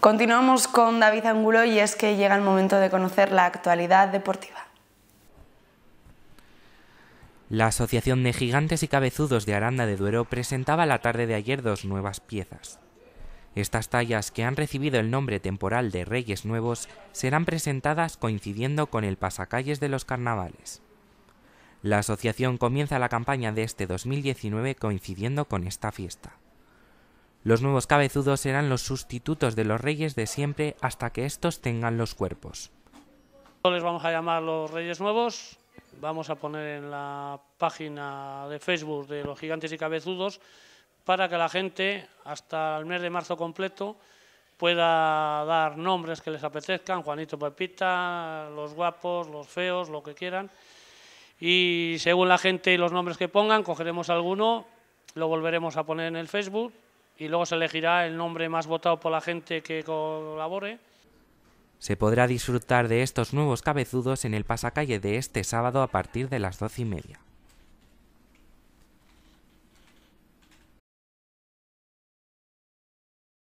Continuamos con David Angulo y es que llega el momento de conocer la actualidad deportiva. La Asociación de Gigantes y Cabezudos de Aranda de Duero presentaba la tarde de ayer dos nuevas piezas. Estas tallas, que han recibido el nombre temporal de Reyes Nuevos, serán presentadas coincidiendo con el pasacalles de los carnavales. La asociación comienza la campaña de este 2019 coincidiendo con esta fiesta. Los nuevos cabezudos serán los sustitutos de los reyes de siempre hasta que estos tengan los cuerpos. Les vamos a llamar los reyes nuevos. Vamos a poner en la página de Facebook de los gigantes y cabezudos para que la gente hasta el mes de marzo completo pueda dar nombres que les apetezcan, Juanito Pepita, los guapos, los feos, lo que quieran. Y según la gente y los nombres que pongan, cogeremos alguno, lo volveremos a poner en el Facebook y luego se elegirá el nombre más votado por la gente que colabore. Se podrá disfrutar de estos nuevos cabezudos en el pasacalle de este sábado a partir de las doce y media.